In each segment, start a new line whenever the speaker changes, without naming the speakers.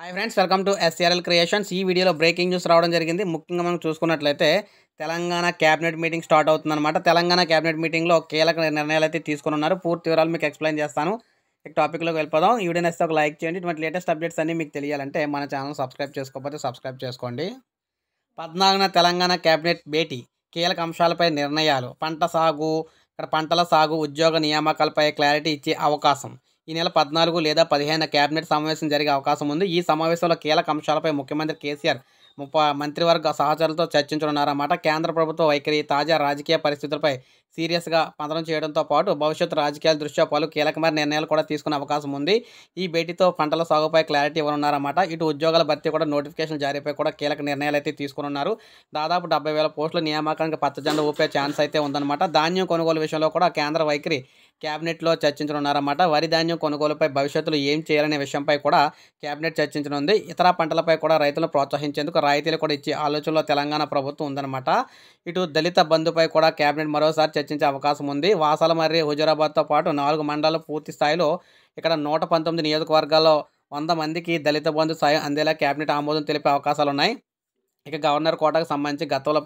hi friends welcome to SRL creations ఈ వీడియోలో breaking news రావడం జరిగింది ముఖ్యంగా మనం చూసుకున్నట్లయితే తెలంగాణ క్యాబినెట్ మీటింగ్ స్టార్ట్ అవుతుందన్నమాట తెలంగాణ క్యాబినెట్ మీటింగ్లో కీలక నిర్ణయాలు అయితే తీసుకున్నారు పూర్తి వివరాలు మీకు ఎక్స్ప్లెయిన్ చేస్తాను ఇక టాపిక్లోకి వెళ్ళిపోదాం ఈ వీడియో నేస్తే ఒక లైక్ చేయండి ఇటువంటి లేటెస్ట్ అప్డేట్స్ అన్ని మీకు తెలియాలంటే మన ఛానల్ సబ్స్క్రైబ్ చేసుకోకపోతే సబ్స్క్రైబ్ చేసుకోండి పద్నాలుగున తెలంగాణ క్యాబినెట్ భేటీ కీలక అంశాలపై నిర్ణయాలు పంట సాగు ఇక్కడ పంటల సాగు ఉద్యోగ నియామకాలపై క్లారిటీ ఇచ్చే అవకాశం ఈ నెల పద్నాలుగు లేదా పదిహేను కేబినెట్ సమావేశం జరిగే అవకాశం ఉంది ఈ సమావేశంలో కీలక అంశాలపై ముఖ్యమంత్రి కేసీఆర్ ముప్ప మంత్రివర్గ సహచరులతో చర్చించనున్నారన్నమాట కేంద్ర ప్రభుత్వ వైఖరి తాజా రాజకీయ పరిస్థితులపై సీరియస్గా పదనం చేయడంతో పాటు భవిష్యత్ రాజకీయాల దృష్ట్యా పలు కీలకమైన నిర్ణయాలు కూడా తీసుకునే అవకాశం ఉంది ఈ భేటీతో పంటల సాగుపై క్లారిటీ ఇవ్వనున్నారన్నమాట ఇటు ఉద్యోగాల భర్తీ కూడా నోటిఫికేషన్ జారీపై కూడా కీలక నిర్ణయాలు అయితే తీసుకున్నారు దాదాపు డెబ్బై వేల పోస్టుల నియామకానికి పచ్చజెండ ఊపే ఛాన్స్ అయితే ఉందన్నమాట ధాన్యం కొనుగోలు విషయంలో కూడా కేంద్ర వైఖరి క్యాబినెట్లో చర్చించనున్నారన్నమాట వరి ధాన్యం కొనుగోలుపై భవిష్యత్తులో ఏం చేయాలనే విషయంపై కూడా కేబినెట్ చర్చించనుంది ఇతర పంటలపై కూడా రైతులను ప్రోత్సహించేందుకు రాయితీలు కూడా ఇచ్చే ఆలోచనలో తెలంగాణ ప్రభుత్వం ఉందన్నమాట ఇటు దళిత బంధుపై కూడా కేబినెట్ మరోసారి చర్చించే అవకాశం ఉంది వాసాల మరియు హుజూరాబాద్తో పాటు నాలుగు మండలాలు పూర్తి స్థాయిలో ఇక్కడ నూట పంతొమ్మిది నియోజకవర్గాల్లో వంద మందికి దళిత బంధు సాయం అందేలా కేబినెట్ ఆమోదం తెలిపే అవకాశాలు ఉన్నాయి ఇక గవర్నర్ కోటకు సంబంధించి గతంలో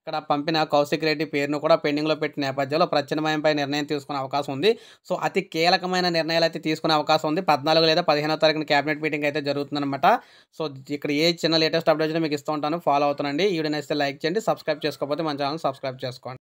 ఇక్కడ పంపిన కౌశిక్ రెడ్డి పేరును కూడా పెండింగ్లో పెట్టిన నేపథ్యంలో ప్రత్యామ్నాయంపై నిర్ణయం తీసుకునే అవకాశం ఉంది సో అతి కీలకమైన నిర్ణయాలు అయితే తీసుకునే అవకాశం ఉంది పద్నాలుగు లేదా పదిహేనో తారీఖున క్యాబినెట్ మీటింగ్ అయితే జరుగుతుందన్నమాట సో ఇక్కడ ఏ చిన్న లేటెస్ట్ అప్డేట్ మీకు ఇస్తూ ఉంటాను ఫాలో అవుతానండి ఈ వీడియో నచ్చితే లైక్ చేయండి సబ్స్క్రైబ్ చేసుకోకపోతే మన ఛానల్ సబ్స్క్రైబ్ చేసుకోండి